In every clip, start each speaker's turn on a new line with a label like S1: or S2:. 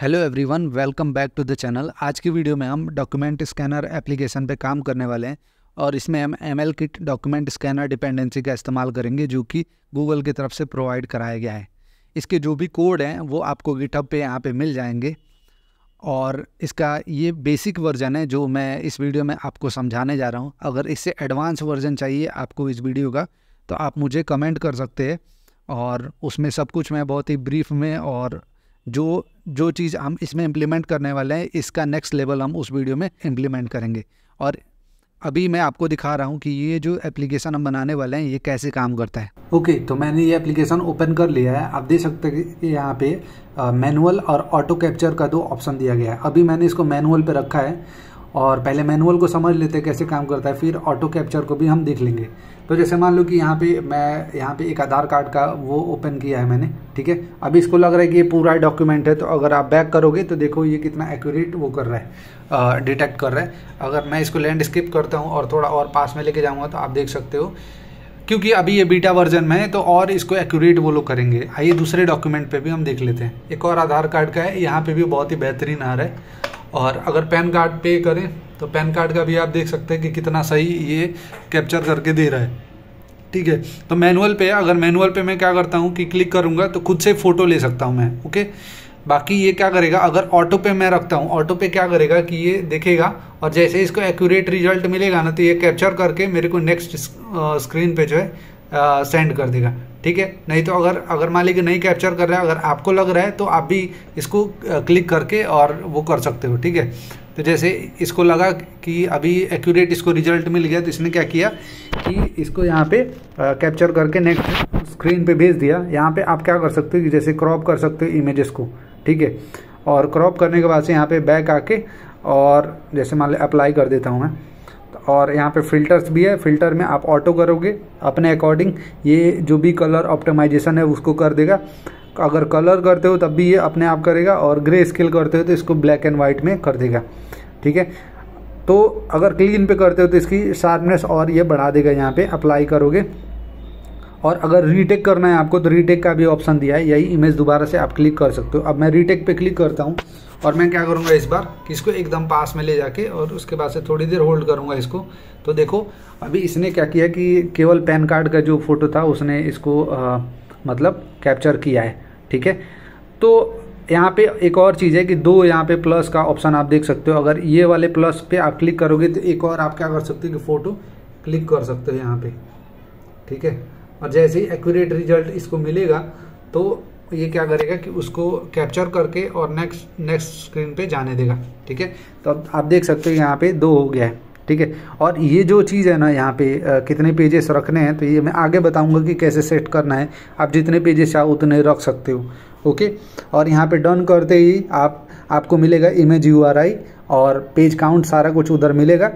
S1: hello everyone welcome back to the channel आज की video में हम डॉक्यूमेंट स्कैनर एप्लीकेशन पे काम करने वाले हैं और इसमें हम M L kit document scanner dependency का इस्तेमाल करेंगे जो कि गूगल की तरफ से प्रोवाइड कराया गया है इसके जो भी कोड हैं वो आपको गिटअप पे यहाँ पे मिल जाएंगे और इसका ये बेसिक वर्जन है जो मैं इस वीडियो में आपको समझाने जा रहा हूँ अगर इससे एडवांस वर्जन चाहिए आपको इस वीडियो का तो आप मुझे कमेंट कर सकते हैं और उसमें सब कुछ मैं बहुत ही ब्रीफ में और जो जो चीज़ हम इसमें इम्प्लीमेंट करने वाले हैं इसका नेक्स्ट लेवल हम उस वीडियो में इम्प्लीमेंट करेंगे और अभी मैं आपको दिखा रहा हूँ कि ये जो एप्लीकेशन हम बनाने वाले हैं ये कैसे काम करता है ओके okay, तो मैंने ये एप्लीकेशन ओपन कर लिया है आप देख सकते हैं कि यहाँ पे मैनुअल और ऑटो कैप्चर का दो ऑप्शन दिया गया है अभी मैंने इसको मैनुअल पे रखा है और पहले मैनुअल को समझ लेते हैं कैसे काम करता है फिर ऑटो कैप्चर को भी हम देख लेंगे तो जैसे मान लो कि यहाँ पे मैं यहाँ पे एक आधार कार्ड का वो ओपन किया है मैंने ठीक है अभी इसको लग रहा है कि ये पूरा डॉक्यूमेंट है तो अगर आप बैक करोगे तो देखो ये कितना एक्यूरेट वो कर रहा है डिटेक्ट कर रहा है अगर मैं इसको लैंडस्केप करता हूँ और थोड़ा और पास में लेके जाऊँगा तो आप देख सकते हो क्योंकि अभी ये बीटा वर्जन में है तो और इसको एक्यूरेट वो लोग करेंगे आइए हाँ, दूसरे डॉक्यूमेंट पे भी हम देख लेते हैं एक और आधार कार्ड का है यहाँ पे भी बहुत ही बेहतरीन आ रहा है और अगर पैन कार्ड पे करें तो पैन कार्ड का भी आप देख सकते हैं कि कितना सही ये कैप्चर करके दे रहा है ठीक है तो मैनुअल पे अगर मैनुअल पे मैं क्या करता हूँ कि क्लिक करूँगा तो खुद से फ़ोटो ले सकता हूँ मैं ओके बाकी ये क्या करेगा अगर ऑटो पे मैं रखता हूँ ऑटो पे क्या करेगा कि ये देखेगा और जैसे इसको एक्यूरेट रिजल्ट मिलेगा ना तो ये कैप्चर करके मेरे को नेक्स्ट स्क्रीन पे जो है सेंड कर देगा ठीक है नहीं तो अगर अगर मान लीजिए नहीं कैप्चर कर रहा है अगर आपको लग रहा है तो आप भी इसको क्लिक करके और वो कर सकते हो ठीक है तो जैसे इसको लगा कि अभी एक्यूरेट इसको रिजल्ट मिल गया तो इसने क्या किया कि इसको यहाँ पे कैप्चर करके नेक्स्ट स्क्रीन पे भेज दिया यहाँ पे आप क्या कर सकते हो कि जैसे क्रॉप कर सकते हो इमेजेस को ठीक है और क्रॉप करने के बाद से यहाँ पे बैक आके और जैसे मान लें अप्लाई कर देता हूँ मैं और यहाँ पे फ़िल्टर्स भी है फ़िल्टर में आप ऑटो करोगे अपने अकॉर्डिंग ये जो भी कलर ऑप्टिमाइजेशन है उसको कर देगा अगर कलर करते हो तब भी ये अपने आप करेगा और ग्रे स्केल करते हो तो इसको ब्लैक एंड वाइट में कर देगा ठीक है तो अगर क्लीन पे करते हो तो इसकी शार्पनेस और ये बढ़ा देगा यहाँ पे अप्लाई करोगे और अगर रीटेक करना है आपको तो रीटेक का भी ऑप्शन दिया है यही इमेज दोबारा से आप क्लिक कर सकते हो अब मैं रीटेक पे क्लिक करता हूँ और मैं क्या करूँगा इस बार कि इसको एकदम पास में ले जाके और उसके बाद से थोड़ी देर होल्ड करूँगा इसको तो देखो अभी इसने क्या किया कि केवल पैन कार्ड का जो फ़ोटो था उसने इसको आ, मतलब कैप्चर किया है ठीक है तो यहाँ पे एक और चीज़ है कि दो यहाँ पे प्लस का ऑप्शन आप देख सकते हो अगर ये वाले प्लस पे आप क्लिक करोगे तो एक और आप क्या कर सकते हो कि फ़ोटो क्लिक कर सकते हो यहाँ पे ठीक है और जैसे ही एक्यूरेट रिजल्ट इसको मिलेगा तो ये क्या करेगा कि उसको कैप्चर करके और नेक्स्ट नेक्स्ट स्क्रीन पे जाने देगा ठीक है तो अब आप देख सकते हो यहाँ पे दो हो गया है ठीक है और ये जो चीज़ है ना यहाँ पे आ, कितने पेजेस रखने हैं तो ये मैं आगे बताऊंगा कि कैसे सेट करना है आप जितने पेजेस चाहो उतने रख सकते हो ओके और यहाँ पे डन करते ही आप आपको मिलेगा इमेज यू और पेज काउंट सारा कुछ उधर मिलेगा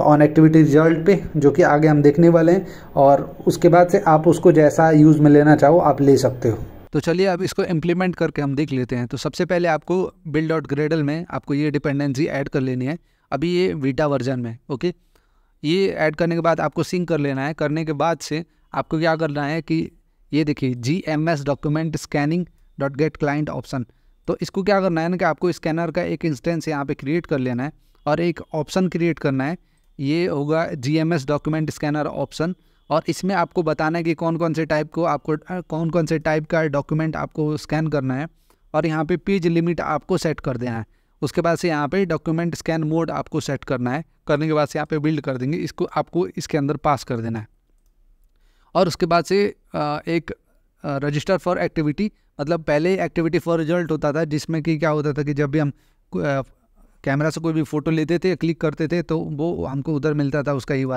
S1: ऑन एक्टिविटी रिजल्ट पे जो कि आगे हम देखने वाले हैं और उसके बाद से आप उसको जैसा यूज़ में लेना चाहो आप ले सकते हो तो चलिए अब इसको इम्प्लीमेंट करके हम देख लेते हैं तो सबसे पहले आपको बिल्ड डॉट ग्रेडल में आपको ये डिपेंडेंसी ऐड कर लेनी है अभी ये वीटा वर्जन में ओके ये ऐड करने के बाद आपको सिंक कर लेना है करने के बाद से आपको क्या करना है कि ये देखिए G M S document scanning dot get client option तो इसको क्या करना है ना कि आपको स्कैनर का एक इंस्टेंस यहाँ पे क्रिएट कर लेना है और एक ऑप्शन क्रिएट करना है ये होगा एस डॉक्यूमेंट स्कैनर ऑप्शन और इसमें आपको बताना है कि कौन कौन से टाइप को आपको कौन कौन से टाइप का डॉक्यूमेंट आपको स्कैन करना है और यहाँ पे पेज लिमिट आपको सेट कर देना है उसके बाद से यहाँ पे डॉक्यूमेंट स्कैन मोड आपको सेट करना है करने के बाद से यहाँ पे बिल्ड कर देंगे इसको आपको इसके अंदर पास कर देना है और उसके बाद से एक रजिस्टर फॉर एक्टिविटी मतलब पहले एक्टिविटी फॉर रिजल्ट होता था जिसमें कि क्या होता था कि जब भी हम कैमरा से कोई भी फ़ोटो लेते थे क्लिक करते थे तो वो हमको उधर मिलता था उसका यू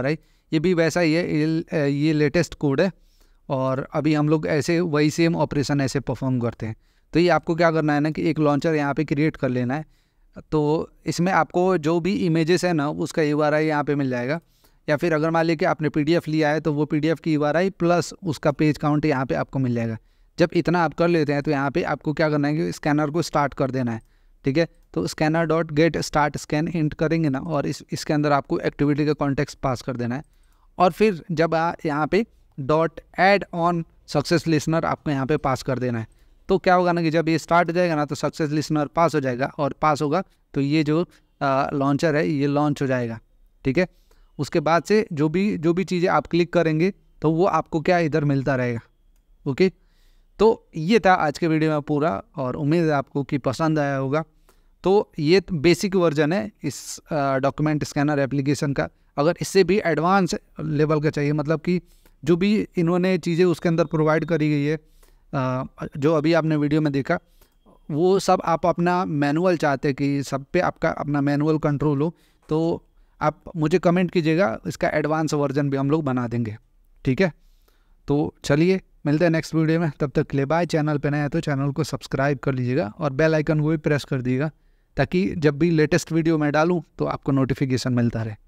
S1: ये भी वैसा ही है ये लेटेस्ट कोड है और अभी हम लोग ऐसे वही सेम ऑपरेशन ऐसे परफॉर्म करते हैं तो ये आपको क्या करना है ना कि एक लॉन्चर यहाँ पे क्रिएट कर लेना है तो इसमें आपको जो भी इमेजेस है ना उसका यू आर आई यहाँ पर मिल जाएगा या फिर अगर मान लीजिए आपने पी लिया है तो वो पी की यू प्लस उसका पेज काउंट यहाँ पर आपको मिल जाएगा जब इतना आप कर लेते हैं तो यहाँ पर आपको क्या करना है कि स्कैनर को स्टार्ट कर देना है ठीक है तो scanner dot get start scan int करेंगे ना और इस इसके अंदर आपको एक्टिविटी का कॉन्टेक्स्ट पास कर देना है और फिर जब यहाँ पे dot add on success listener आपको यहाँ पे पास कर देना है तो क्या होगा ना कि जब ये स्टार्ट हो जाएगा ना तो सक्सेस लिसनर पास हो जाएगा और पास होगा तो ये जो लॉन्चर है ये लॉन्च हो जाएगा ठीक है उसके बाद से जो भी जो भी चीज़ें आप क्लिक करेंगे तो वो आपको क्या इधर मिलता रहेगा ओके तो ये था आज के वीडियो में पूरा और उम्मीद है आपको कि पसंद आया होगा तो ये बेसिक तो वर्जन है इस डॉक्यूमेंट स्कैनर एप्लीकेशन का अगर इससे भी एडवांस लेवल का चाहिए मतलब कि जो भी इन्होंने चीज़ें उसके अंदर प्रोवाइड करी गई है जो अभी आपने वीडियो में देखा वो सब आप अपना मैनुअल चाहते कि सब पे आपका अपना मैनुअल कंट्रोल हो तो आप मुझे कमेंट कीजिएगा इसका एडवांस वर्जन भी हम लोग बना देंगे ठीक है तो चलिए मिलते हैं नेक्स्ट वीडियो में तब तक के लिए बाय चैनल पर नया तो चैनल को सब्सक्राइब कर लीजिएगा और बेल आइकन को भी प्रेस कर दीजिएगा ताकि जब भी लेटेस्ट वीडियो मैं डालूँ तो आपको नोटिफिकेशन मिलता रहे